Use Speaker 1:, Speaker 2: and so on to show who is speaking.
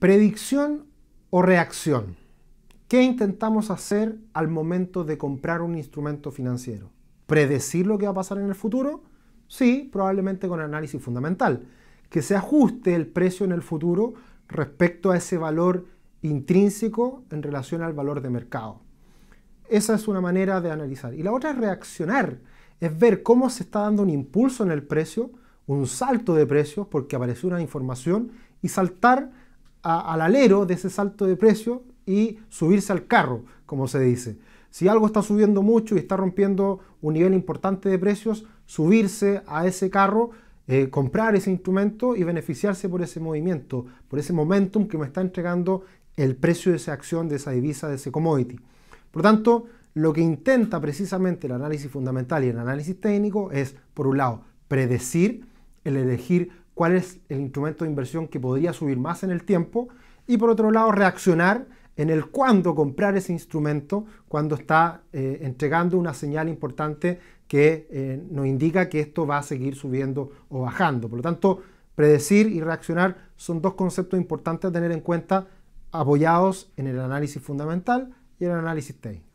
Speaker 1: Predicción o reacción. ¿Qué intentamos hacer al momento de comprar un instrumento financiero? ¿Predecir lo que va a pasar en el futuro? Sí, probablemente con análisis fundamental. Que se ajuste el precio en el futuro respecto a ese valor intrínseco en relación al valor de mercado. Esa es una manera de analizar. Y la otra es reaccionar, es ver cómo se está dando un impulso en el precio, un salto de precios porque apareció una información y saltar al alero de ese salto de precio y subirse al carro, como se dice. Si algo está subiendo mucho y está rompiendo un nivel importante de precios, subirse a ese carro, eh, comprar ese instrumento y beneficiarse por ese movimiento, por ese momentum que me está entregando el precio de esa acción, de esa divisa, de ese commodity. Por tanto, lo que intenta precisamente el análisis fundamental y el análisis técnico es, por un lado, predecir, el elegir cuál es el instrumento de inversión que podría subir más en el tiempo y por otro lado reaccionar en el cuándo comprar ese instrumento cuando está eh, entregando una señal importante que eh, nos indica que esto va a seguir subiendo o bajando. Por lo tanto, predecir y reaccionar son dos conceptos importantes a tener en cuenta apoyados en el análisis fundamental y el análisis técnico.